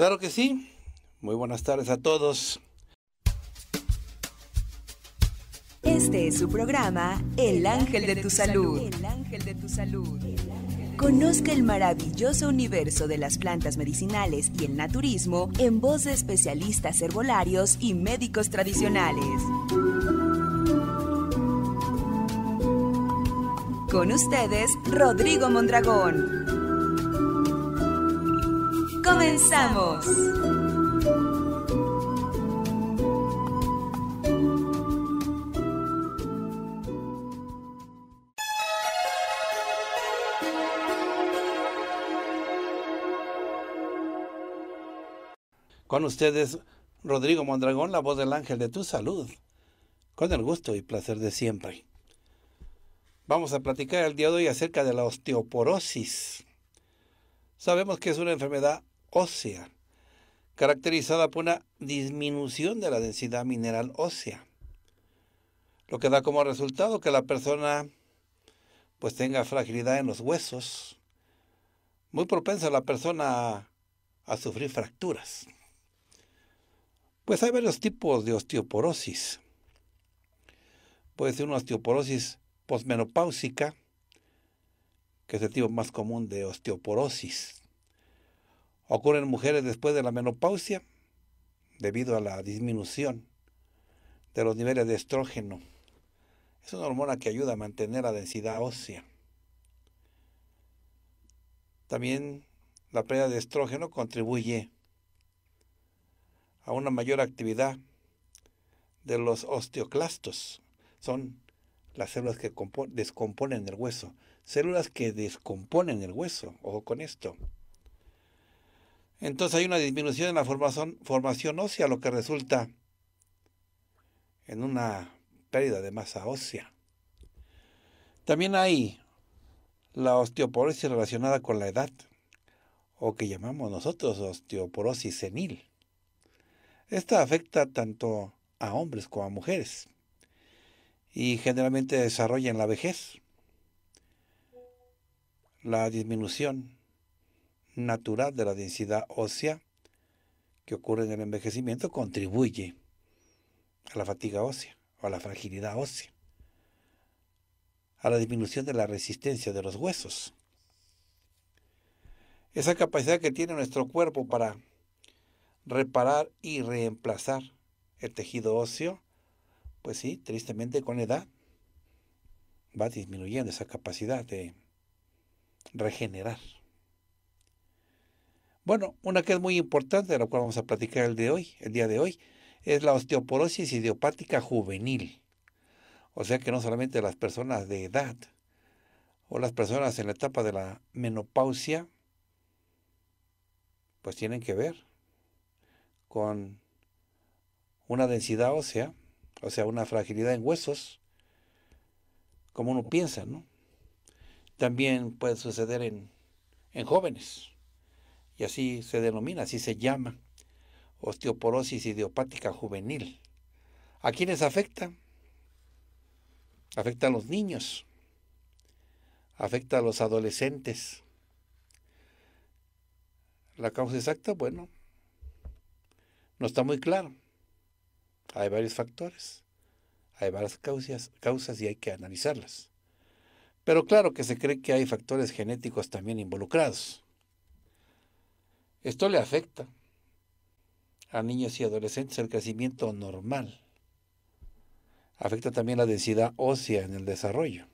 Claro que sí. Muy buenas tardes a todos. Este es su programa El Ángel de tu Salud. Conozca el maravilloso universo de las plantas medicinales y el naturismo en voz de especialistas herbolarios y médicos tradicionales. Con ustedes, Rodrigo Mondragón. Comenzamos. Con ustedes, Rodrigo Mondragón, la voz del ángel de tu salud, con el gusto y placer de siempre. Vamos a platicar el día de hoy acerca de la osteoporosis. Sabemos que es una enfermedad ósea, caracterizada por una disminución de la densidad mineral ósea, lo que da como resultado que la persona pues tenga fragilidad en los huesos, muy propensa la persona a, sufrir fracturas. Pues hay varios tipos de osteoporosis. Puede ser una osteoporosis posmenopáusica, que es el tipo más común de osteoporosis ocurren mujeres después de la menopausia debido a la disminución de los niveles de estrógeno. Es una hormona que ayuda a mantener la densidad ósea. También la pérdida de estrógeno contribuye a una mayor actividad de los osteoclastos. Son las células que descomponen el hueso. Células que descomponen el hueso. Ojo con esto entonces hay una disminución en la formación, ósea, lo que resulta en una pérdida de masa ósea. También hay la osteoporosis relacionada con la edad, o que llamamos nosotros osteoporosis senil. Esta afecta tanto a hombres como a mujeres y generalmente desarrolla en la vejez. La disminución natural de la densidad ósea que ocurre en el envejecimiento contribuye a la fatiga ósea o a la fragilidad ósea, a la disminución de la resistencia de los huesos. Esa capacidad que tiene nuestro cuerpo para reparar y reemplazar el tejido óseo, pues sí, tristemente con la edad va disminuyendo esa capacidad de regenerar. Bueno, una que es muy importante, de la cual vamos a platicar el, de hoy, el día de hoy, es la osteoporosis idiopática juvenil. O sea que no solamente las personas de edad o las personas en la etapa de la menopausia, pues tienen que ver con una densidad ósea, o sea, una fragilidad en huesos, como uno piensa, ¿no? También puede suceder en, en jóvenes y así se denomina, así se llama, osteoporosis idiopática juvenil. ¿A quiénes afecta? Afecta a los niños, afecta a los adolescentes. La causa exacta, bueno, no está muy claro. Hay varios factores, hay varias causas, causas y hay que analizarlas. Pero claro que se cree que hay factores genéticos también involucrados. Esto le afecta a niños y adolescentes el crecimiento normal. Afecta también la densidad ósea en el desarrollo.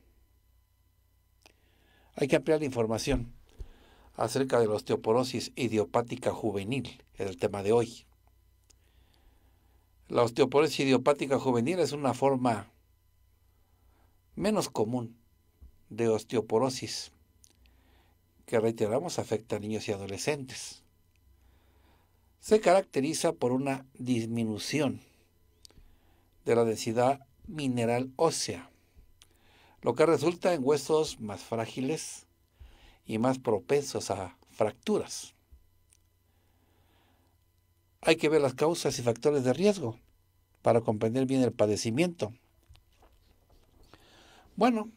Hay que ampliar la información acerca de la osteoporosis idiopática juvenil, el tema de hoy. La osteoporosis idiopática juvenil es una forma menos común de osteoporosis que reiteramos afecta a niños y adolescentes se caracteriza por una disminución de la densidad mineral ósea, lo que resulta en huesos más frágiles y más propensos a fracturas. Hay que ver las causas y factores de riesgo para comprender bien el padecimiento. Bueno,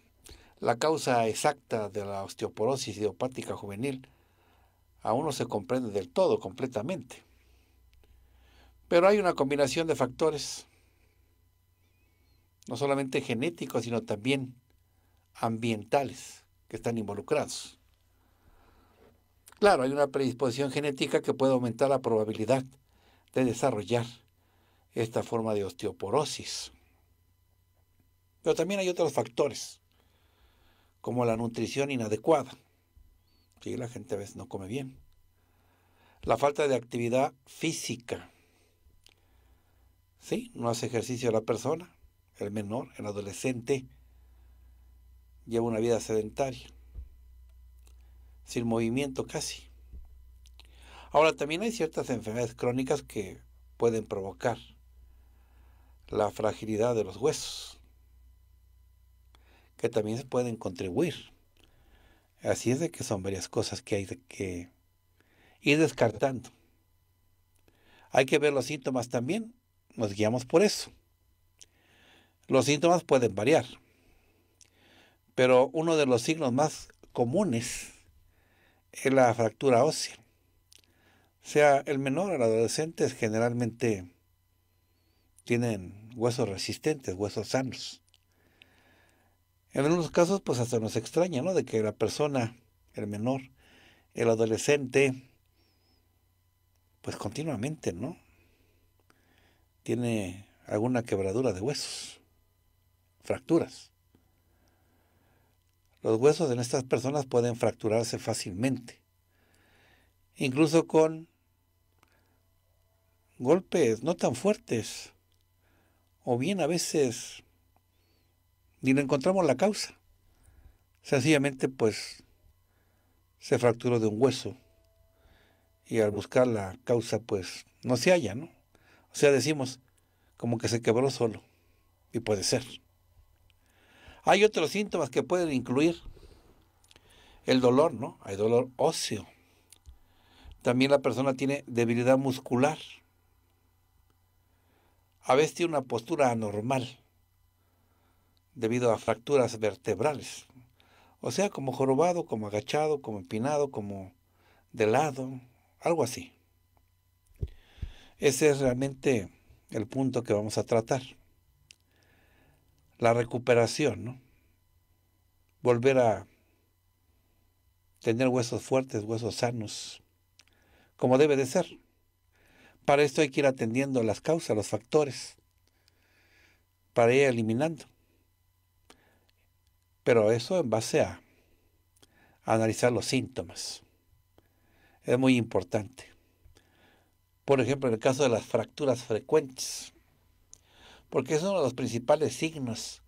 la causa exacta de la osteoporosis idiopática juvenil aún no se comprende del todo, completamente. Pero hay una combinación de factores, no solamente genéticos, sino también ambientales, que están involucrados. Claro, hay una predisposición genética que puede aumentar la probabilidad de desarrollar esta forma de osteoporosis. Pero también hay otros factores, como la nutrición inadecuada. que la gente a veces no come bien. La falta de actividad física no hace ejercicio la persona, el menor, el adolescente, lleva una vida sedentaria, sin movimiento casi. Ahora, también hay ciertas enfermedades crónicas que pueden provocar la fragilidad de los huesos, que también pueden contribuir. Así es de que son varias cosas que hay que ir descartando. Hay que ver los síntomas también nos guiamos por eso. Los síntomas pueden variar, pero uno de los signos más comunes es la fractura ósea. O Sea el menor, el adolescente generalmente tienen huesos resistentes, huesos sanos. En algunos casos, pues hasta nos extraña, ¿no? De que la persona, el menor, el adolescente, pues continuamente, ¿no? tiene alguna quebradura de huesos, fracturas. Los huesos en estas personas pueden fracturarse fácilmente, incluso con golpes no tan fuertes, o bien a veces ni le encontramos la causa. Sencillamente pues se fracturó de un hueso y al buscar la causa pues no se halla, ¿no? O sea, decimos, como que se quebró solo. Y puede ser. Hay otros síntomas que pueden incluir el dolor, ¿no? Hay dolor óseo. También la persona tiene debilidad muscular. A veces tiene una postura anormal debido a fracturas vertebrales. O sea, como jorobado, como agachado, como empinado, como de lado, algo así. Ese es realmente el punto que vamos a tratar. La recuperación, ¿no? Volver a tener huesos fuertes, huesos sanos, como debe de ser. Para esto hay que ir atendiendo las causas, los factores, para ir eliminando. Pero eso en base a, a analizar los síntomas. Es muy importante por ejemplo en el caso de las fracturas frecuentes, porque es uno de los principales signos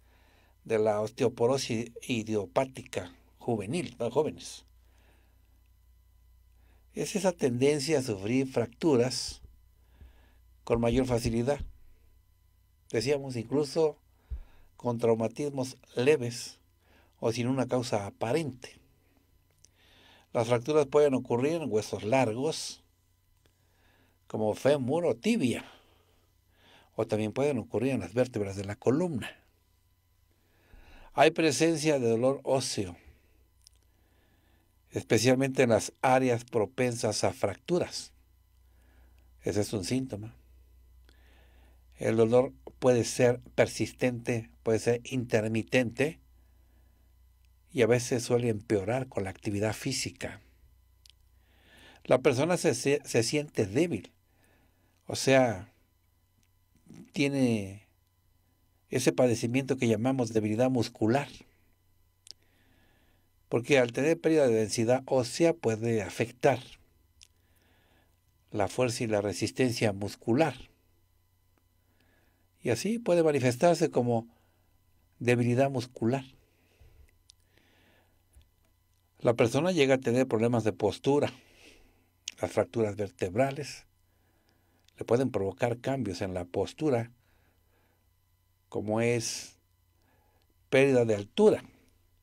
de la osteoporosis idiopática juvenil, para jóvenes. Es esa tendencia a sufrir fracturas con mayor facilidad. Decíamos incluso con traumatismos leves o sin una causa aparente. Las fracturas pueden ocurrir en huesos largos, como fémur o tibia, o también pueden ocurrir en las vértebras de la columna. Hay presencia de dolor óseo, especialmente en las áreas propensas a fracturas. Ese es un síntoma. El dolor puede ser persistente, puede ser intermitente y a veces suele empeorar con la actividad física. La persona se, se, siente débil, o sea, tiene ese padecimiento que llamamos debilidad muscular. Porque al tener pérdida de densidad ósea puede afectar la fuerza y la resistencia muscular. Y así puede manifestarse como debilidad muscular. La persona llega a tener problemas de postura, las fracturas vertebrales, pueden provocar cambios en la postura, como es pérdida de altura,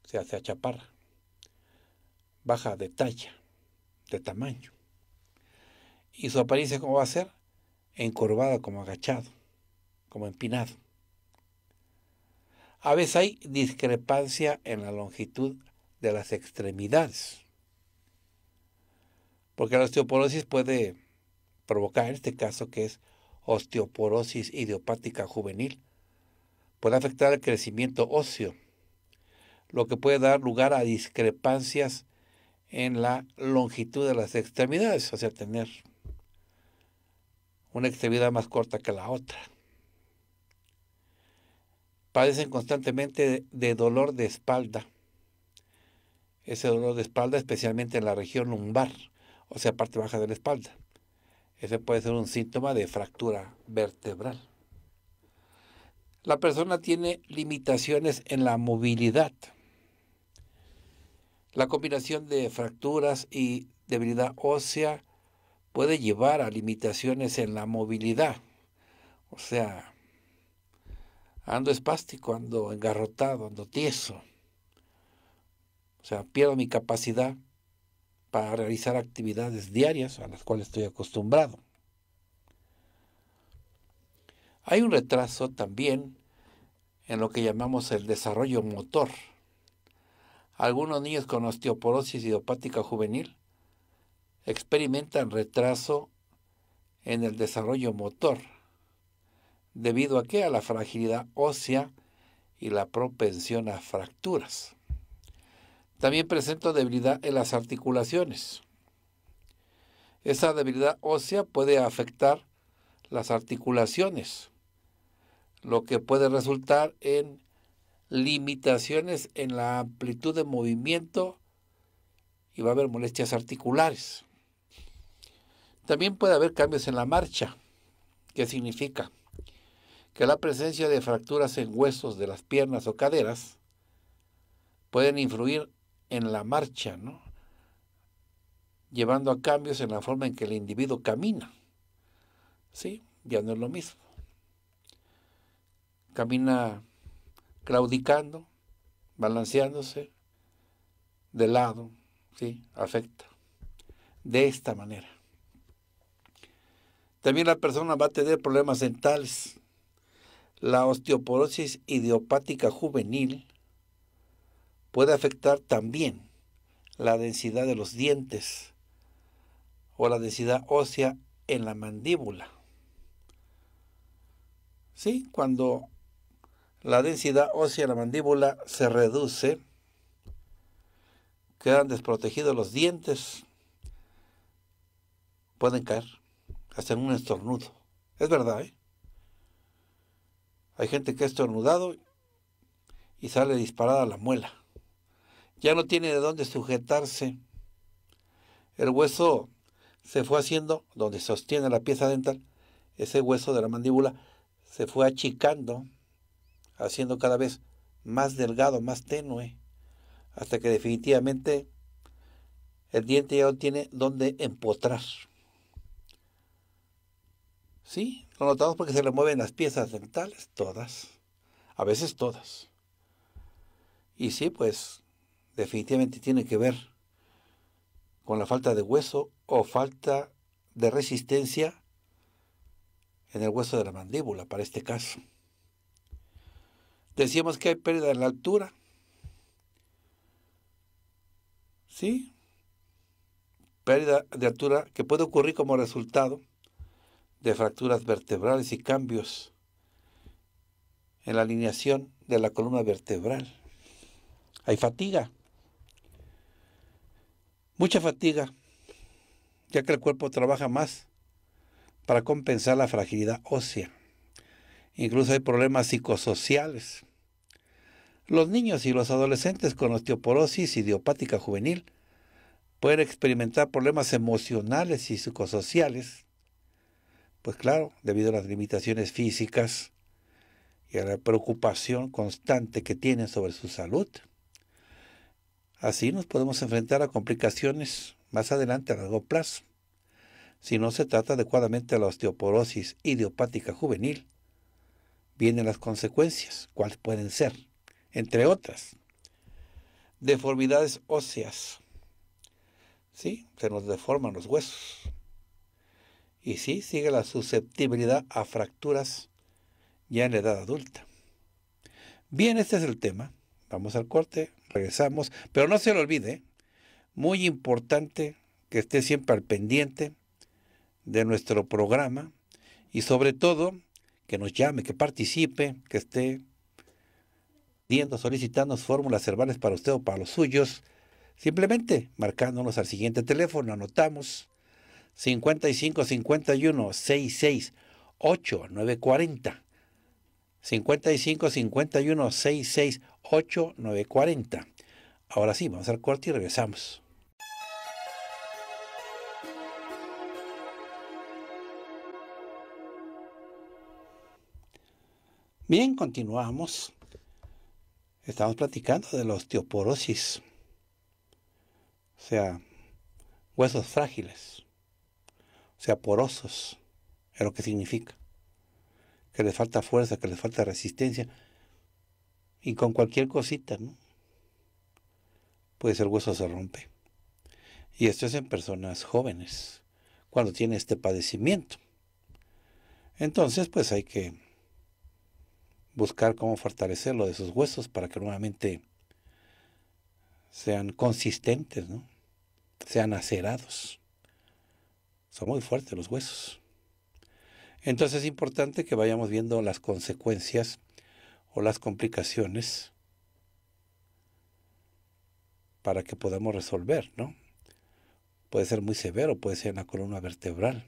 se hace achaparra, baja de talla, de tamaño. ¿Y su apariencia cómo va a ser? Encorvada, como agachado, como empinado. A veces hay discrepancia en la longitud de las extremidades, porque la osteoporosis puede provocar en este caso que es osteoporosis idiopática juvenil, puede afectar el crecimiento óseo, lo que puede dar lugar a discrepancias en la longitud de las extremidades, o sea, tener una extremidad más corta que la otra. Padecen constantemente de dolor de espalda. Ese dolor de espalda especialmente en la región lumbar, o sea, parte baja de la espalda. Ese puede ser un síntoma de fractura vertebral. La persona tiene limitaciones en la movilidad. La combinación de fracturas y debilidad ósea puede llevar a limitaciones en la movilidad. O sea, ando espástico, ando engarrotado, ando tieso. O sea, pierdo mi capacidad para realizar actividades diarias a las cuales estoy acostumbrado. Hay un retraso también en lo que llamamos el desarrollo motor. Algunos niños con osteoporosis idiopática juvenil experimentan retraso en el desarrollo motor, debido a que a la fragilidad ósea y la propensión a fracturas. También presento debilidad en las articulaciones. Esa debilidad ósea puede afectar las articulaciones, lo que puede resultar en limitaciones en la amplitud de movimiento y va a haber molestias articulares. También puede haber cambios en la marcha, que significa que la presencia de fracturas en huesos de las piernas o caderas pueden influir en la marcha, ¿no? llevando a cambios en la forma en que el individuo camina. ¿Sí? Ya no es lo mismo. Camina claudicando, balanceándose, de lado, ¿sí? Afecta. De esta manera. También la persona va a tener problemas dentales. La osteoporosis idiopática juvenil puede afectar también la densidad de los dientes o la densidad ósea en la mandíbula. ¿Sí? Cuando la densidad ósea en la mandíbula se reduce, quedan desprotegidos los dientes, pueden caer hasta en un estornudo. Es verdad, ¿eh? Hay gente que ha estornudado y sale disparada la muela ya no tiene de dónde sujetarse. El hueso se fue haciendo, donde sostiene la pieza dental, ese hueso de la mandíbula se fue achicando, haciendo cada vez más delgado, más tenue, hasta que definitivamente el diente ya no tiene dónde empotrar. Sí, lo notamos porque se le mueven las piezas dentales, todas, a veces todas. Y sí, pues definitivamente tiene que ver con la falta de hueso o falta de resistencia en el hueso de la mandíbula, para este caso. Decíamos que hay pérdida en la altura. ¿Sí? Pérdida de altura que puede ocurrir como resultado de fracturas vertebrales y cambios en la alineación de la columna vertebral. Hay fatiga Mucha fatiga, ya que el cuerpo trabaja más para compensar la fragilidad ósea. Incluso hay problemas psicosociales. Los niños y los adolescentes con osteoporosis idiopática juvenil pueden experimentar problemas emocionales y psicosociales, pues claro, debido a las limitaciones físicas y a la preocupación constante que tienen sobre su salud. Así nos podemos enfrentar a complicaciones más adelante a largo plazo. Si no se trata adecuadamente a la osteoporosis idiopática juvenil, vienen las consecuencias, cuáles pueden ser, entre otras, deformidades óseas. Sí, se nos deforman los huesos. Y sí, sigue la susceptibilidad a fracturas ya en la edad adulta. Bien, este es el tema. Vamos al corte regresamos. Pero no se lo olvide, muy importante que esté siempre al pendiente de nuestro programa y sobre todo que nos llame, que participe, que esté pidiendo, solicitando fórmulas herbales para usted o para los suyos, simplemente marcándonos al siguiente teléfono, anotamos 55 51 66 8 55 51 66 8940. Ahora sí, vamos al corte y regresamos. Bien, continuamos. Estamos platicando de la osteoporosis, o sea, huesos frágiles, o sea, porosos, es lo que significa, que les falta fuerza, que les falta resistencia y con cualquier cosita, ¿no? Pues el hueso se rompe. Y esto es en personas jóvenes, cuando tiene este padecimiento. Entonces, pues hay que buscar cómo fortalecerlo de sus huesos para que nuevamente sean consistentes, ¿no? sean acerados. Son muy fuertes los huesos. Entonces es importante que vayamos viendo las consecuencias o las complicaciones para que podamos resolver, ¿no? Puede ser muy severo, puede ser en la columna vertebral.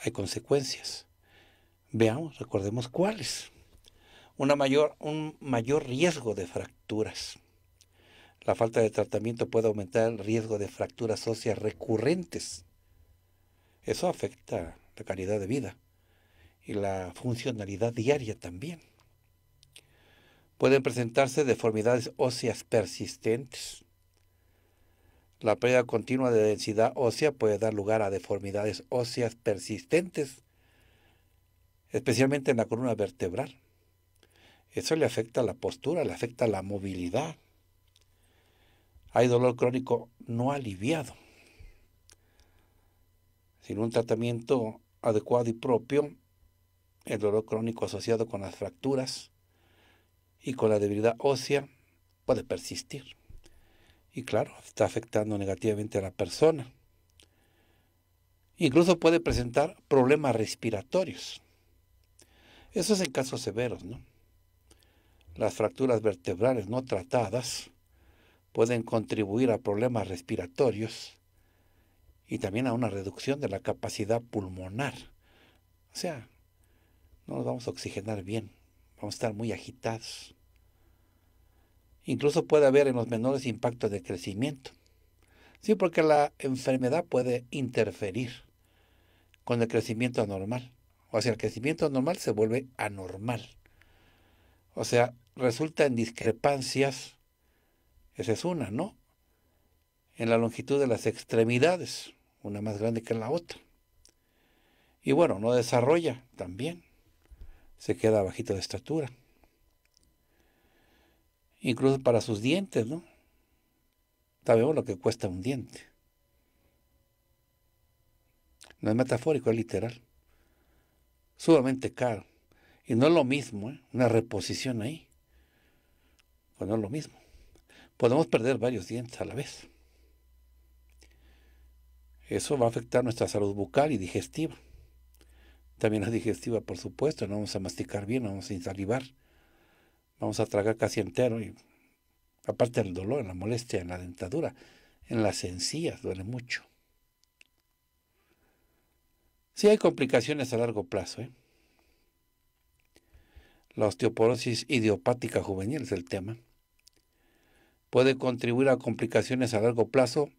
Hay consecuencias. Veamos, recordemos cuáles. Una mayor, un mayor riesgo de fracturas. La falta de tratamiento puede aumentar el riesgo de fracturas óseas recurrentes. Eso afecta la calidad de vida y la funcionalidad diaria también pueden presentarse deformidades óseas persistentes. La pérdida continua de densidad ósea puede dar lugar a deformidades óseas persistentes, especialmente en la columna vertebral. Eso le afecta la postura, le afecta la movilidad. Hay dolor crónico no aliviado. Sin un tratamiento adecuado y propio, el dolor crónico asociado con las fracturas y con la debilidad ósea puede persistir. Y claro, está afectando negativamente a la persona. Incluso puede presentar problemas respiratorios. Eso es en casos severos, ¿no? Las fracturas vertebrales no tratadas pueden contribuir a problemas respiratorios y también a una reducción de la capacidad pulmonar. O sea, no nos vamos a oxigenar bien. Vamos a estar muy agitados. Incluso puede haber en los menores impactos de crecimiento. Sí, porque la enfermedad puede interferir con el crecimiento anormal. O sea, el crecimiento anormal se vuelve anormal. O sea, resulta en discrepancias, esa es una, ¿no? En la longitud de las extremidades, una más grande que la otra. Y bueno, no desarrolla también se queda bajito de estatura. Incluso para sus dientes, ¿no? Sabemos lo que cuesta un diente. No es metafórico, es literal. Sumamente caro. Y no es lo mismo, ¿eh? una reposición ahí. Pues no es lo mismo. Podemos perder varios dientes a la vez. Eso va a afectar nuestra salud bucal y digestiva. También la digestiva, por supuesto, no vamos a masticar bien, no vamos a insalivar. Vamos a tragar casi entero y aparte del dolor, en la molestia, en la dentadura, en las encías, duele mucho. Sí hay complicaciones a largo plazo. ¿eh? La osteoporosis idiopática juvenil es el tema. Puede contribuir a complicaciones a largo plazo,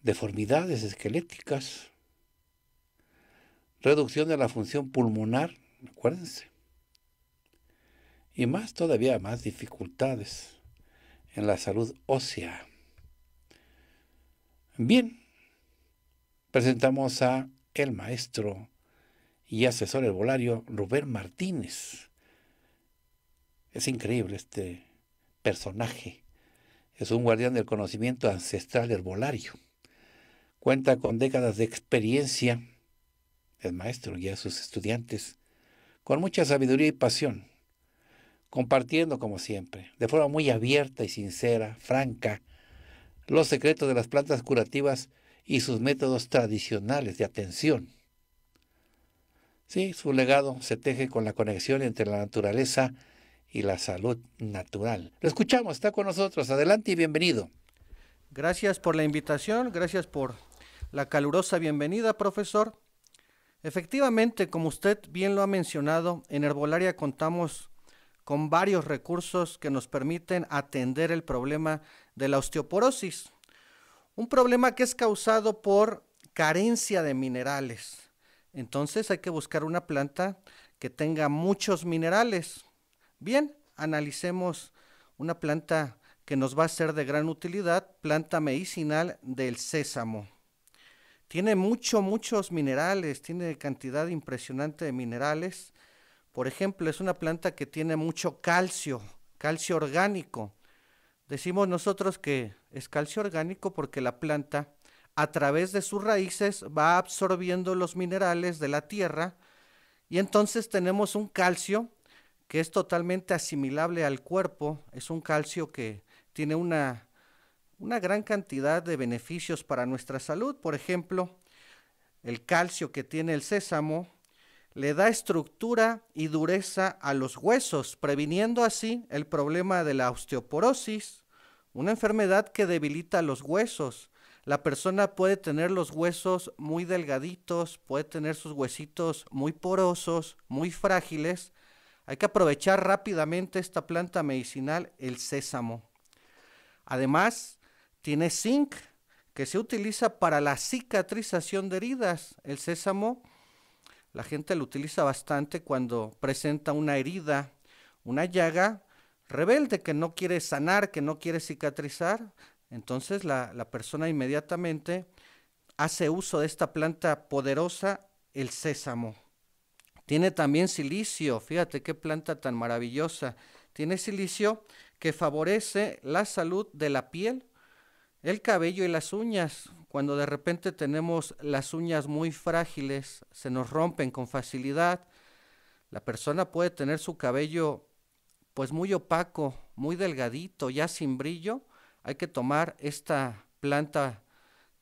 deformidades esqueléticas, reducción de la función pulmonar, acuérdense, y más todavía más dificultades en la salud ósea. Bien, presentamos a el maestro y asesor herbolario Rubén Martínez. Es increíble este personaje. Es un guardián del conocimiento ancestral herbolario. Cuenta con décadas de experiencia el maestro, y a sus estudiantes con mucha sabiduría y pasión, compartiendo como siempre, de forma muy abierta y sincera, franca, los secretos de las plantas curativas y sus métodos tradicionales de atención. Sí, su legado se teje con la conexión entre la naturaleza y la salud natural. Lo escuchamos, está con nosotros. Adelante y bienvenido. Gracias por la invitación, gracias por la calurosa bienvenida, profesor. Efectivamente, como usted bien lo ha mencionado, en Herbolaria contamos con varios recursos que nos permiten atender el problema de la osteoporosis, un problema que es causado por carencia de minerales. Entonces hay que buscar una planta que tenga muchos minerales. Bien, analicemos una planta que nos va a ser de gran utilidad, planta medicinal del sésamo. Tiene mucho, muchos minerales, tiene cantidad impresionante de minerales. Por ejemplo, es una planta que tiene mucho calcio, calcio orgánico. Decimos nosotros que es calcio orgánico porque la planta a través de sus raíces va absorbiendo los minerales de la tierra y entonces tenemos un calcio que es totalmente asimilable al cuerpo, es un calcio que tiene una una gran cantidad de beneficios para nuestra salud. Por ejemplo, el calcio que tiene el sésamo le da estructura y dureza a los huesos, previniendo así el problema de la osteoporosis, una enfermedad que debilita los huesos. La persona puede tener los huesos muy delgaditos, puede tener sus huesitos muy porosos, muy frágiles. Hay que aprovechar rápidamente esta planta medicinal, el sésamo. Además, tiene zinc, que se utiliza para la cicatrización de heridas. El sésamo, la gente lo utiliza bastante cuando presenta una herida, una llaga rebelde que no quiere sanar, que no quiere cicatrizar. Entonces la, persona inmediatamente hace uso de esta planta poderosa, el sésamo. Tiene también silicio, fíjate qué planta tan maravillosa. Tiene silicio que favorece la salud de la piel, el cabello y las uñas. Cuando de repente tenemos las uñas muy frágiles, se nos rompen con facilidad. La persona puede tener su cabello pues muy opaco, muy delgadito, ya sin brillo. Hay que tomar esta planta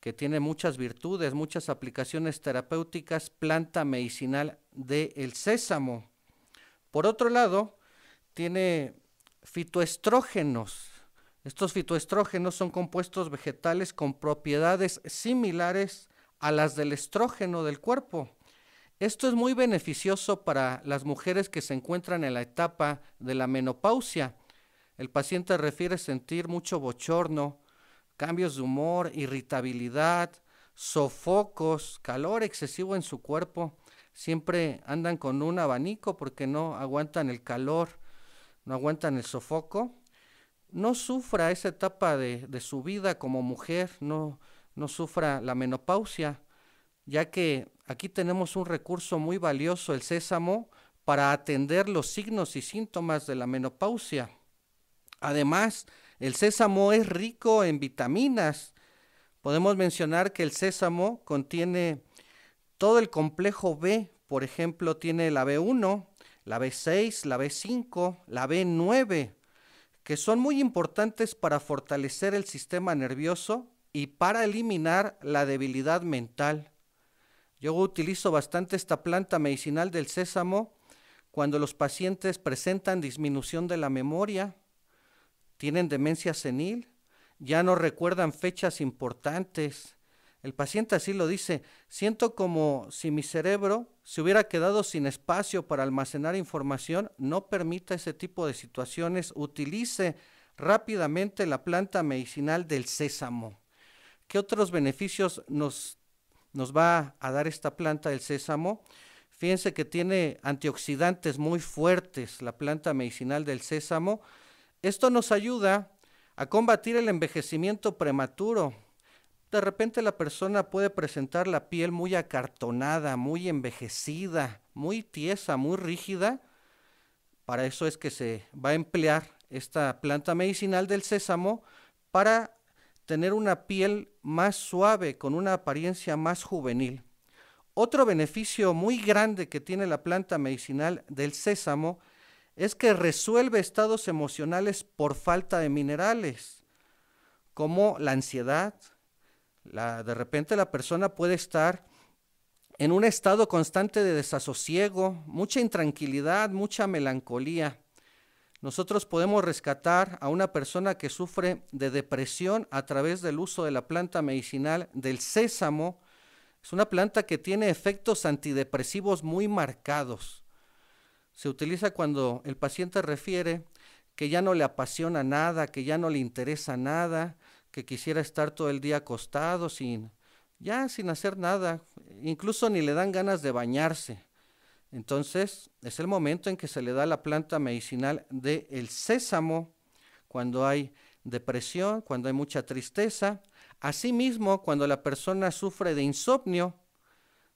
que tiene muchas virtudes, muchas aplicaciones terapéuticas, planta medicinal del el sésamo. Por otro lado, tiene fitoestrógenos, estos fitoestrógenos son compuestos vegetales con propiedades similares a las del estrógeno del cuerpo. Esto es muy beneficioso para las mujeres que se encuentran en la etapa de la menopausia. El paciente refiere sentir mucho bochorno, cambios de humor, irritabilidad, sofocos, calor excesivo en su cuerpo. Siempre andan con un abanico porque no aguantan el calor, no aguantan el sofoco no sufra esa etapa de, de su vida como mujer, no, no sufra la menopausia, ya que aquí tenemos un recurso muy valioso, el sésamo, para atender los signos y síntomas de la menopausia. Además, el sésamo es rico en vitaminas. Podemos mencionar que el sésamo contiene todo el complejo B, por ejemplo, tiene la B1, la B6, la B5, la B9, que son muy importantes para fortalecer el sistema nervioso y para eliminar la debilidad mental. Yo utilizo bastante esta planta medicinal del sésamo cuando los pacientes presentan disminución de la memoria, tienen demencia senil, ya no recuerdan fechas importantes, el paciente así lo dice, siento como si mi cerebro se hubiera quedado sin espacio para almacenar información, no permita ese tipo de situaciones, utilice rápidamente la planta medicinal del sésamo. ¿Qué otros beneficios nos, nos va a dar esta planta del sésamo? Fíjense que tiene antioxidantes muy fuertes la planta medicinal del sésamo. Esto nos ayuda a combatir el envejecimiento prematuro, de repente la persona puede presentar la piel muy acartonada, muy envejecida, muy tiesa, muy rígida. Para eso es que se va a emplear esta planta medicinal del sésamo para tener una piel más suave, con una apariencia más juvenil. Otro beneficio muy grande que tiene la planta medicinal del sésamo es que resuelve estados emocionales por falta de minerales, como la ansiedad, de repente la persona puede estar en un estado constante de desasosiego, mucha intranquilidad, mucha melancolía. Nosotros podemos rescatar a una persona que sufre de depresión a través del uso de la planta medicinal del sésamo. Es una planta que tiene efectos antidepresivos muy marcados. Se utiliza cuando el paciente refiere que ya no le apasiona nada, que ya no le interesa nada, que quisiera estar todo el día acostado sin ya sin hacer nada, incluso ni le dan ganas de bañarse. Entonces, es el momento en que se le da la planta medicinal del sésamo cuando hay depresión, cuando hay mucha tristeza, asimismo cuando la persona sufre de insomnio,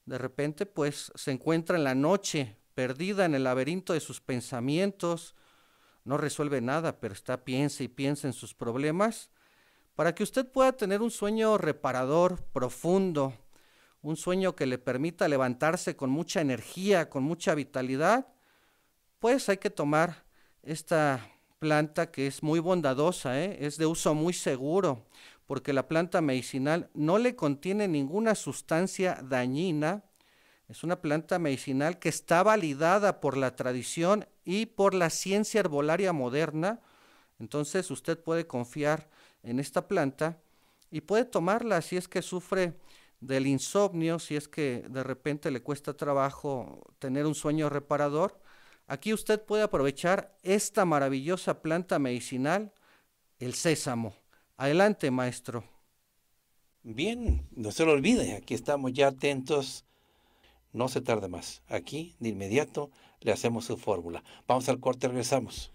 de repente pues se encuentra en la noche perdida en el laberinto de sus pensamientos, no resuelve nada, pero está piensa y piensa en sus problemas para que usted pueda tener un sueño reparador, profundo, un sueño que le permita levantarse con mucha energía, con mucha vitalidad, pues hay que tomar esta planta que es muy bondadosa, ¿eh? es de uso muy seguro, porque la planta medicinal no le contiene ninguna sustancia dañina. Es una planta medicinal que está validada por la tradición y por la ciencia herbolaria moderna. Entonces usted puede confiar en esta planta y puede tomarla si es que sufre del insomnio, si es que de repente le cuesta trabajo tener un sueño reparador. Aquí usted puede aprovechar esta maravillosa planta medicinal, el sésamo. Adelante, maestro. Bien, no se lo olvide, aquí estamos ya atentos. No se tarde más. Aquí, de inmediato, le hacemos su fórmula. Vamos al corte, regresamos.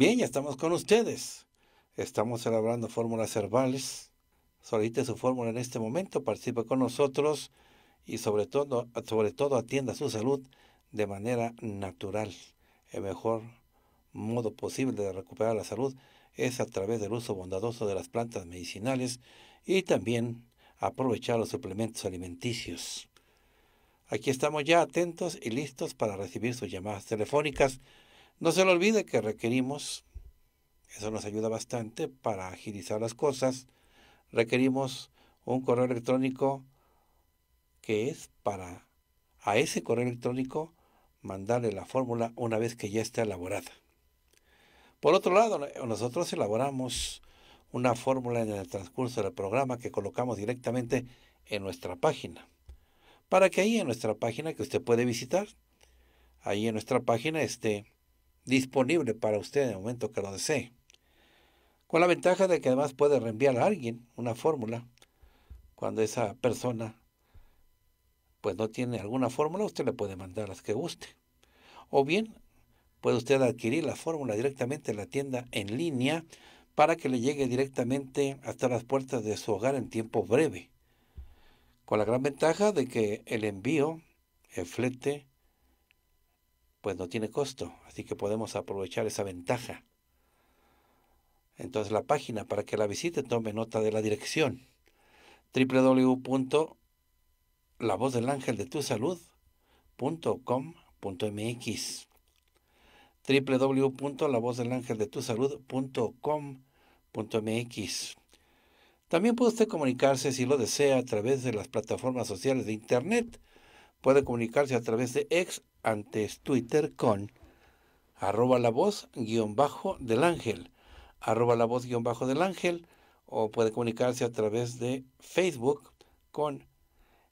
Bien, ya estamos con ustedes. Estamos elaborando fórmulas herbales. Solicite su fórmula en este momento, participe con nosotros y sobre todo, sobre todo atienda su salud de manera natural. El mejor modo posible de recuperar la salud es a través del uso bondadoso de las plantas medicinales y también aprovechar los suplementos alimenticios. Aquí estamos ya atentos y listos para recibir sus llamadas telefónicas no se le olvide que requerimos, eso nos ayuda bastante para agilizar las cosas, requerimos un correo electrónico que es para a ese correo electrónico mandarle la fórmula una vez que ya está elaborada. Por otro lado, nosotros elaboramos una fórmula en el transcurso del programa que colocamos directamente en nuestra página. Para que ahí en nuestra página que usted puede visitar, ahí en nuestra página esté disponible para usted en el momento que lo desee. Con la ventaja de que además puede reenviar a alguien una fórmula cuando esa persona pues no tiene alguna fórmula, usted le puede mandar las que guste. O bien puede usted adquirir la fórmula directamente en la tienda en línea para que le llegue directamente hasta las puertas de su hogar en tiempo breve. Con la gran ventaja de que el envío, el flete pues no tiene costo, así que podemos aprovechar esa ventaja. Entonces la página para que la visite tome nota de la dirección www.lavozdelangeldetusalud.com.mx www.lavozdelangeldetusalud.com.mx También puede usted comunicarse si lo desea a través de las plataformas sociales de Internet. Puede comunicarse a través de ex antes Twitter con arroba la voz guión bajo del ángel, arroba la voz guión bajo del ángel, o puede comunicarse a través de Facebook con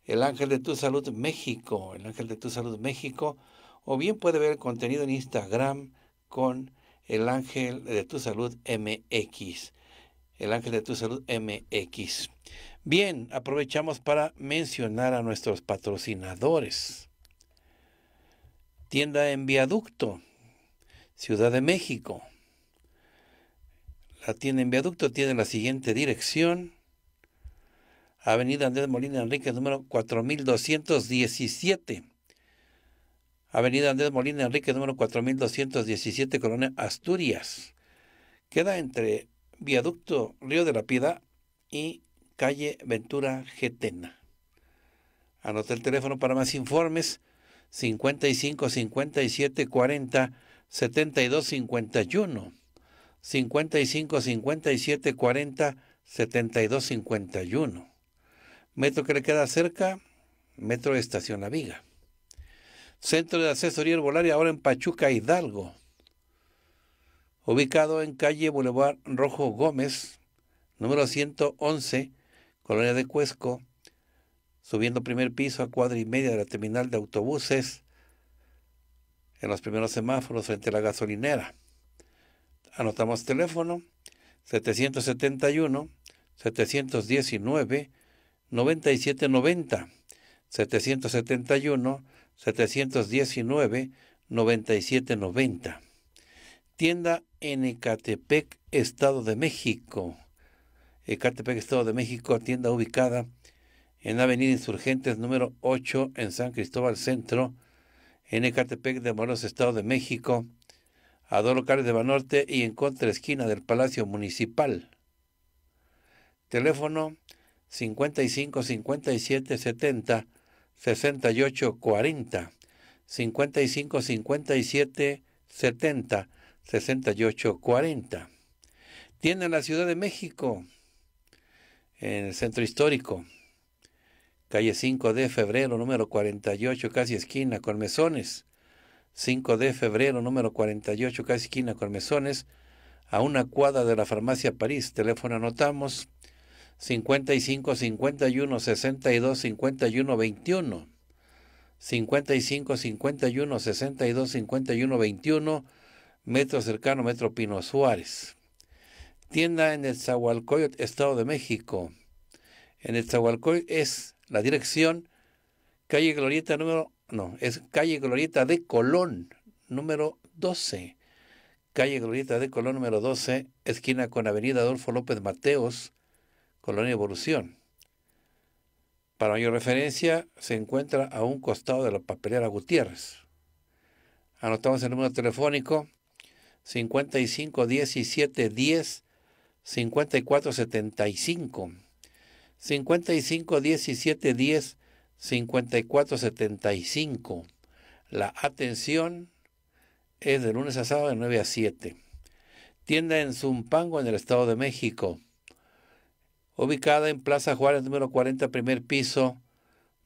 el ángel de tu salud México, el ángel de tu salud México, o bien puede ver el contenido en Instagram con el ángel de tu salud MX. El ángel de tu salud MX. Bien, aprovechamos para mencionar a nuestros patrocinadores tienda en Viaducto, Ciudad de México. La tienda en Viaducto tiene la siguiente dirección. Avenida Andrés Molina Enrique, número 4217. Avenida Andrés Molina Enrique, número 4217, Colonia Asturias. Queda entre Viaducto Río de la Piedad y calle Ventura Getena. Anota el teléfono para más informes 55 57 40 72 51. 55 57 40 72 51. Metro que le queda cerca, Metro de Estación La Viga. Centro de Asesoría Herbolaria ahora en Pachuca, Hidalgo. Ubicado en calle Boulevard Rojo Gómez, número 111, Colonia de Cuesco, subiendo primer piso a cuadra y media de la terminal de autobuses, en los primeros semáforos frente a la gasolinera. Anotamos teléfono 771 719 9790 771 719 9790 tienda en Ecatepec, Estado de México. Ecatepec, Estado de México, tienda ubicada en Avenida Insurgentes número 8 en San Cristóbal Centro, en Ecatepec de Moros, Estado de México, a dos locales de Banorte y en contra esquina del Palacio Municipal. Teléfono 55 57 70 68 40 55 57 70 68 40. Tiene la Ciudad de México, en el centro histórico, calle 5 de febrero, número 48, casi esquina con mesones. 5 de febrero, número 48, casi esquina con mesones, a una cuadra de la farmacia París. Teléfono anotamos 55 51 62 51 21. 55 51 62 51 21, metro cercano, metro Pino Suárez. Tienda en el Zahualcoyot, Estado de México. En el Zahualcoyot es la dirección, calle Glorieta número, no, es calle Glorieta de Colón, número 12. Calle Glorieta de Colón número 12, esquina con Avenida Adolfo López Mateos, Colonia Evolución. Para mayor referencia, se encuentra a un costado de la papelera Gutiérrez. Anotamos el número telefónico 55 17 10 54 75. 55 17 10 54 75. La atención es de lunes a sábado de 9 a 7. Tienda en Zumpango, en el Estado de México. Ubicada en Plaza Juárez, número 40, primer piso,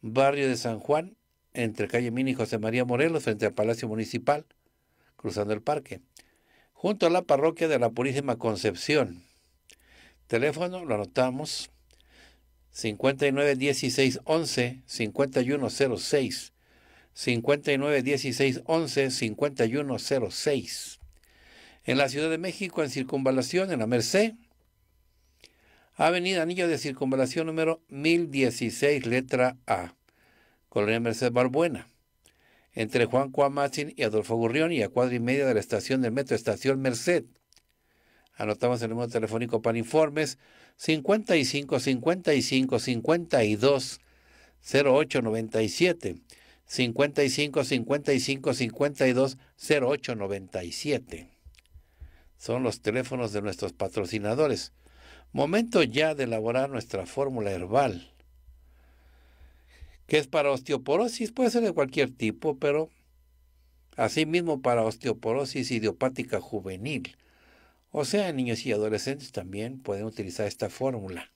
barrio de San Juan, entre calle Mini y José María Morelos, frente al Palacio Municipal, cruzando el parque, junto a la parroquia de la Purísima Concepción. Teléfono, lo anotamos, y 5106 591611 5106 en la Ciudad de México, en Circunvalación, en la Merced. Avenida Anillo de Circunvalación número 1016, letra A, Colonia Merced Barbuena. Entre Juan Cuamatzin y Adolfo Gurrión y a cuadra y media de la estación del metro, estación Merced. Anotamos el número telefónico para informes 55 55 52 08 97 55 55 52 08 97 son los teléfonos de nuestros patrocinadores. Momento ya de elaborar nuestra fórmula herbal, que es para osteoporosis, puede ser de cualquier tipo, pero asimismo para osteoporosis idiopática juvenil o sea, niños y adolescentes también pueden utilizar esta fórmula.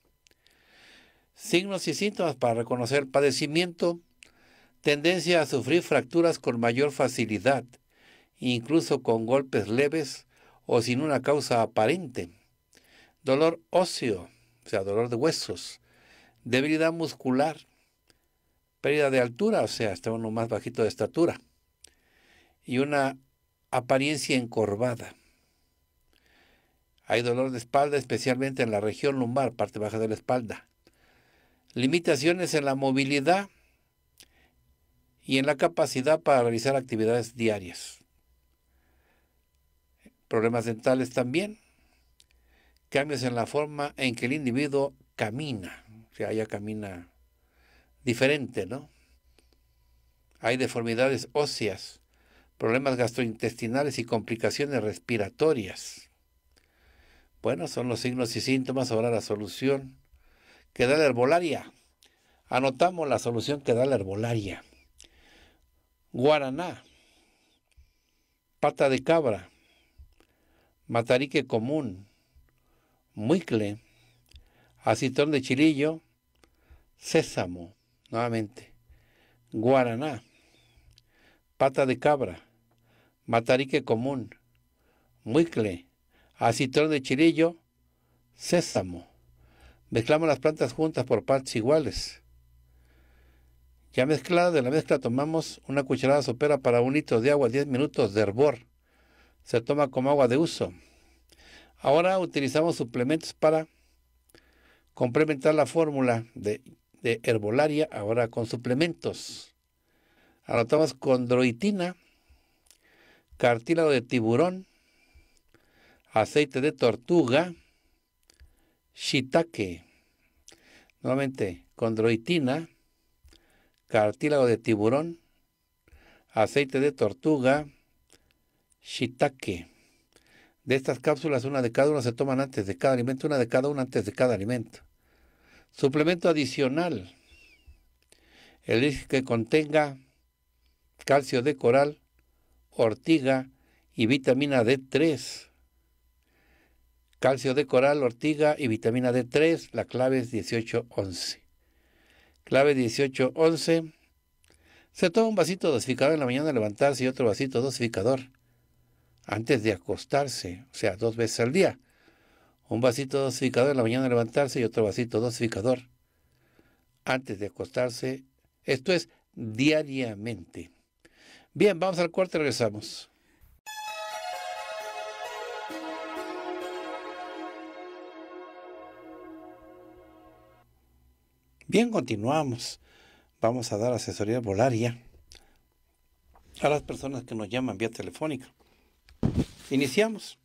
Signos y síntomas para reconocer padecimiento, tendencia a sufrir fracturas con mayor facilidad, incluso con golpes leves o sin una causa aparente. Dolor óseo, o sea, dolor de huesos, debilidad muscular, pérdida de altura, o sea, está uno más bajito de estatura, y una apariencia encorvada. Hay dolor de espalda, especialmente en la región lumbar, parte baja de la espalda. Limitaciones en la movilidad y en la capacidad para realizar actividades diarias. Problemas dentales también. Cambios en la forma en que el individuo camina. O sea, ya camina diferente, ¿no? Hay deformidades óseas, problemas gastrointestinales y complicaciones respiratorias. Bueno, son los signos y síntomas. Ahora la solución que da la herbolaria. Anotamos la solución que da la herbolaria. Guaraná, pata de cabra, matarique común, muicle, acitón de chilillo, sésamo, nuevamente, guaraná, pata de cabra, matarique común, muicle, acitrón de chirillo, sésamo. Mezclamos las plantas juntas por partes iguales. Ya mezclada de la mezcla tomamos una cucharada sopera para un litro de agua, 10 minutos de hervor. Se toma como agua de uso. Ahora utilizamos suplementos para complementar la fórmula de, herbolaria, ahora con suplementos. Anotamos condroitina, cartílago de tiburón, aceite de tortuga, shiitake, nuevamente condroitina, cartílago de tiburón, aceite de tortuga, shiitake. De estas cápsulas, una de cada una se toman antes de cada alimento, una de cada una antes de cada alimento. Suplemento adicional. El que contenga calcio de coral, ortiga y vitamina D3 calcio de coral, ortiga y vitamina D3. La clave es 1811. Clave 1811. Se toma un vasito dosificador en la mañana de levantarse y otro vasito dosificador antes de acostarse, o sea, dos veces al día. Un vasito dosificador en la mañana de levantarse y otro vasito dosificador antes de acostarse. Esto es diariamente. Bien, vamos al y regresamos. Bien, continuamos. Vamos a dar asesoría volaria a las personas que nos llaman vía telefónica. Iniciamos.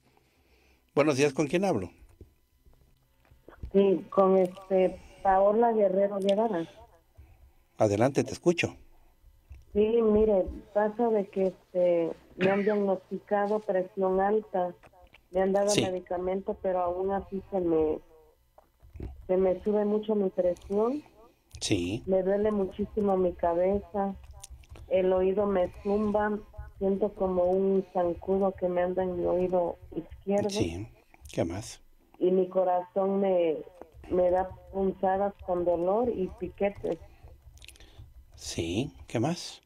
Buenos días, ¿con quién hablo? Sí, con este Paola Guerrero Guevara. Adelante, te escucho. Sí, mire, pasa de que este, me han diagnosticado presión alta, me han dado medicamento, pero aún así se me, se me sube mucho mi presión Sí. Me duele muchísimo mi cabeza, el oído me zumba, siento como un zancudo que me anda en mi oído izquierdo. Sí, ¿qué más? Y mi corazón me, me da punzadas con dolor y piquetes. Sí, ¿qué más?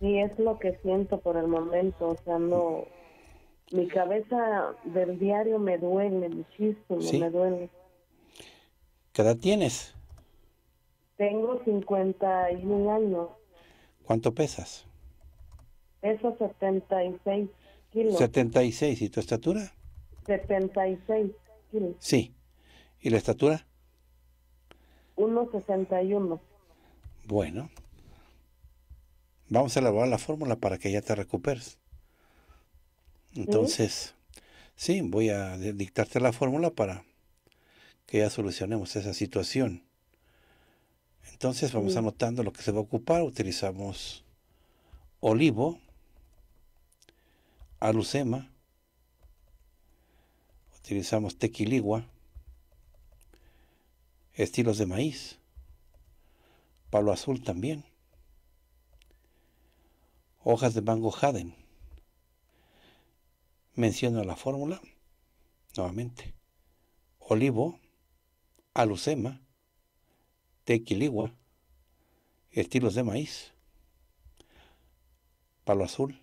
Sí, es lo que siento por el momento, o sea, no... Mi cabeza del diario me duele muchísimo, ¿Sí? me duele. ¿Qué edad tienes? Tengo 51 años. ¿Cuánto pesas? Peso 76 kilos. 76. ¿Y tu estatura? 76 kilos. Sí. ¿Y la estatura? 1,61. Bueno. Vamos a elaborar la fórmula para que ya te recuperes. Entonces, sí, voy a dictarte la fórmula para que ya solucionemos esa situación. Entonces vamos anotando lo que se va a ocupar. Utilizamos olivo, alucema, utilizamos tequiligua, estilos de maíz, palo azul también, hojas de mango jaden. Menciono la fórmula nuevamente. Olivo, alucema, tequiligua, estilos de maíz, palo azul,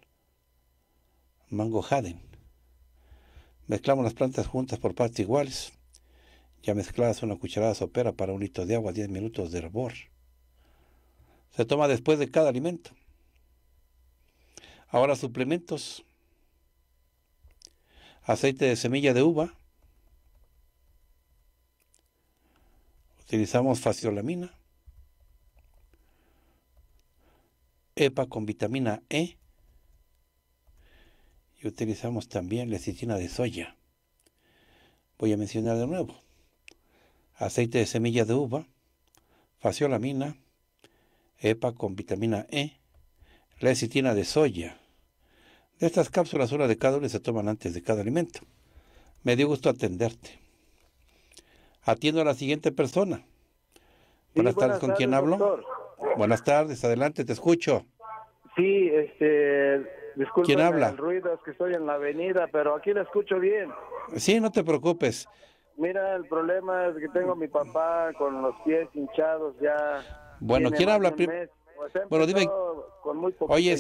mango jaden. Mezclamos las plantas juntas por partes iguales, ya mezcladas una cucharada sopera para un litro de agua, 10 minutos de hervor. Se toma después de cada alimento. Ahora suplementos. Aceite de semilla de uva, Utilizamos fasciolamina EPA con vitamina E y utilizamos también lecitina de soya. Voy a mencionar de nuevo. Aceite de semilla de uva, faciolamina, EPA con vitamina E, lecitina de soya. De estas cápsulas, una de cada una se toman antes de cada alimento. Me dio gusto atenderte. Atiendo a la siguiente persona. Buenas, tardes, ¿con quién hablo? Buenas tardes, adelante, te escucho. Sí, este, ¿Quién habla? que estoy en la avenida, pero aquí la escucho bien. Sí, no te preocupes. Mira, el problema es que tengo a mi papá con los pies hinchados ya. Bueno, ¿quién habla? primero? Pues bueno, dime. Oye,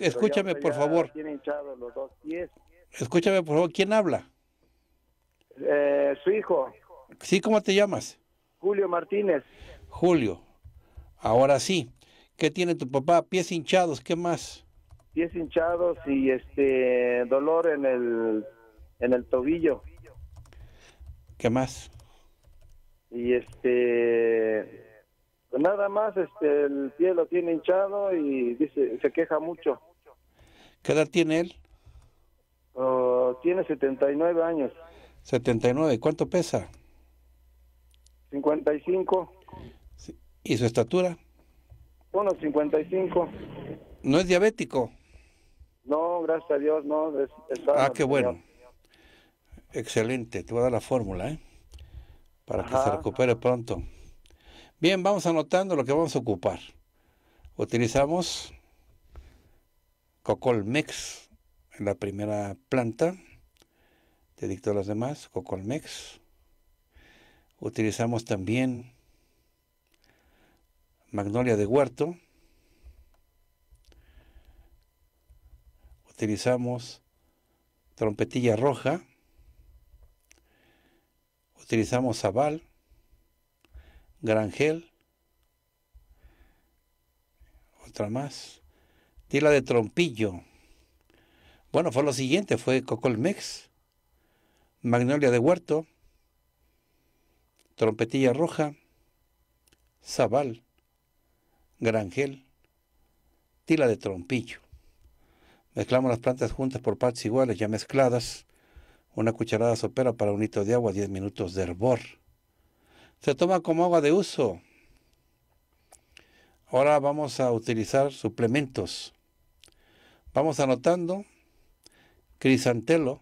escúchame, por favor. Tiene hinchados los dos pies. Escúchame, por favor, ¿quién habla? Eh, su hijo. Sí, ¿cómo te llamas? Julio Martínez. Julio, ahora sí. ¿Qué tiene tu papá? Pies hinchados, ¿qué más? Pies hinchados y este dolor en el, en el tobillo. ¿Qué más? Y este pues nada más este el pie lo tiene hinchado y dice se queja mucho. ¿Qué edad tiene él? Oh, tiene 79 años. 79, ¿cuánto pesa? 55. ¿Y su estatura? 1,55. ¿No es diabético? No, gracias a Dios, no. ah, qué bueno. Excelente, te voy a dar la fórmula, ¿eh? Para que se recupere pronto. Bien, vamos anotando lo que vamos a ocupar. Utilizamos Cocolmex en la primera planta. Te dicto las demás, Cocolmex. Utilizamos también magnolia de huerto. Utilizamos trompetilla roja. Utilizamos sabal, granjel, otra más, tila de trompillo. Bueno, fue lo siguiente, fue cocolmex, magnolia de huerto, Trompetilla Roja, Zabal, Grangel, Tila de Trompillo. Mezclamos las plantas juntas por partes iguales, ya mezcladas. Una cucharada sopera para un litro de agua, 10 minutos de hervor. Se toma como agua de uso. Ahora vamos a utilizar suplementos. Vamos anotando crisantelo,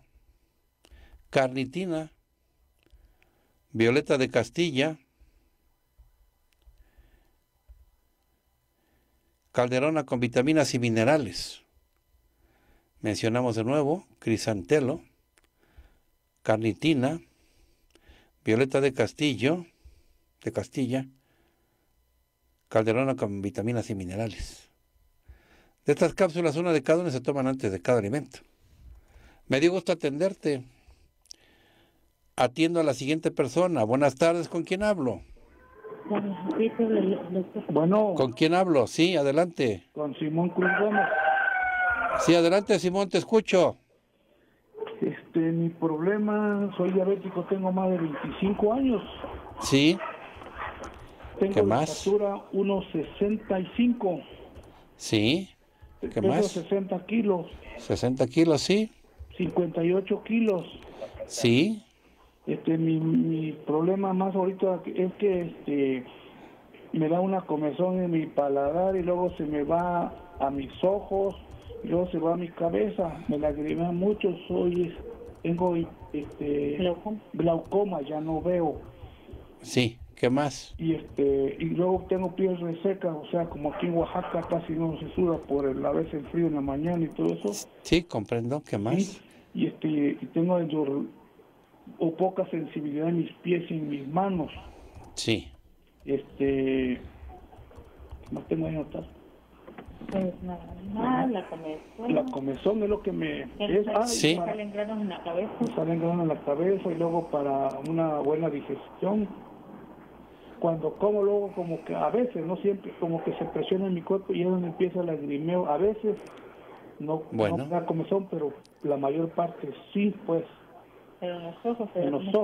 carnitina, Violeta de Castilla, calderona con vitaminas y minerales. Mencionamos de nuevo crisantelo, carnitina, violeta de castillo, de Castilla, calderona con vitaminas y minerales. De estas cápsulas, una de cada una se toman antes de cada alimento. Me dio gusto atenderte. Atiendo a la siguiente persona. Buenas tardes, ¿con quién hablo? Bueno. ¿Con quién hablo? Sí, adelante. Con Simón Cruz Sí, adelante, Simón, te escucho. Este, mi problema, soy diabético, tengo más de 25 años. Sí. Tengo ¿Qué más? estatura 1.65. Sí. ¿Qué tengo más? 60 kilos. 60 kilos, sí. 58 kilos. Sí. Este, mi, problema más ahorita es que este, me da una comezón en mi paladar y luego se me va a mis ojos, luego se va a mi cabeza, me lagrimea mucho, soy tengo este glaucoma, ya no veo. Sí, ¿qué más? Y este y luego tengo piel reseca, o sea, como aquí en Oaxaca casi no se suda por el, a el frío en la mañana y todo eso. Sí, comprendo, ¿qué más? y este y tengo el o poca sensibilidad en mis pies y en mis manos. Sí. Este. No tengo ahí notar. Pues nada, la comezón. La comezón es lo que me... Es, sí. salen granos en la cabeza. salen granos en la cabeza y luego para una buena digestión. Cuando como luego como que a veces, no siempre, como que se presiona en mi cuerpo y es donde empieza el lagrimeo. A veces no, no la comezón, pero la mayor parte sí, pues en los ojos. En los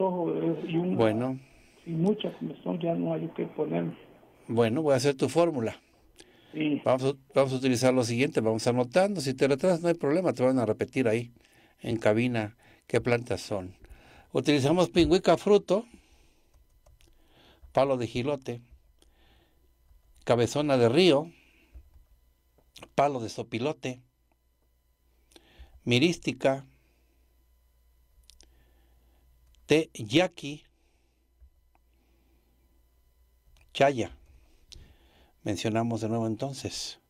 ojos, Y un, bueno. Y mucha son ya no hay que poner. Bueno, voy a hacer tu fórmula. Sí. Vamos, vamos a utilizar lo siguiente, vamos anotando. Si te retrasas no hay problema, te van a repetir ahí en cabina qué plantas son. Utilizamos pingüica fruto, palo de gilote, cabezona de río, palo de sopilote, mirística, de Yaqui Chaya. Mencionamos de nuevo entonces.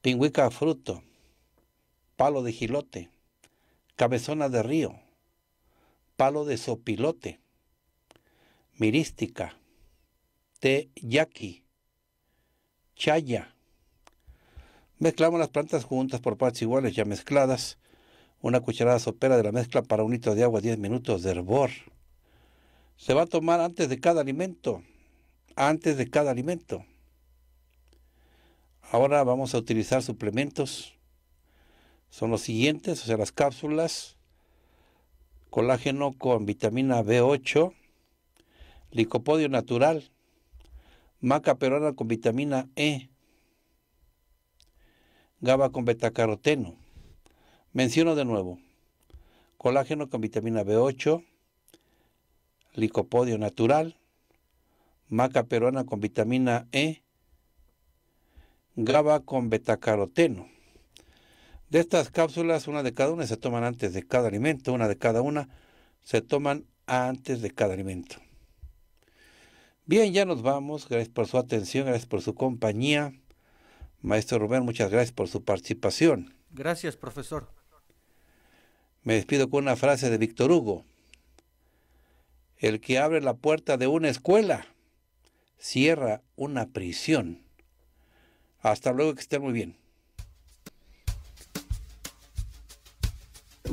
Pingüica fruto, palo de gilote, cabezona de río, palo de sopilote, mirística, te yaqui, chaya. Mezclamos las plantas juntas por partes iguales ya mezcladas una cucharada sopera de la mezcla para un litro de agua, 10 minutos de hervor. Se va a tomar antes de cada alimento, antes de cada alimento. Ahora vamos a utilizar suplementos. Son los siguientes, o sea, las cápsulas, colágeno con vitamina B8, licopodio natural, maca peruana con vitamina E, GABA con betacaroteno, Menciono de nuevo, colágeno con vitamina B8, licopodio natural, maca peruana con vitamina E, GABA con betacaroteno. De estas cápsulas, una de cada una se toman antes de cada alimento, una de cada una se toman antes de cada alimento. Bien, ya nos vamos. Gracias por su atención, gracias por su compañía. Maestro Rubén, muchas gracias por su participación. Gracias, profesor. Me despido con una frase de Víctor Hugo. El que abre la puerta de una escuela cierra una prisión. Hasta luego, que estén muy bien.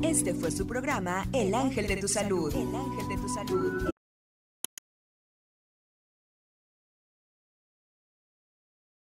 Este fue su programa El Ángel de tu Salud. El Ángel de tu Salud.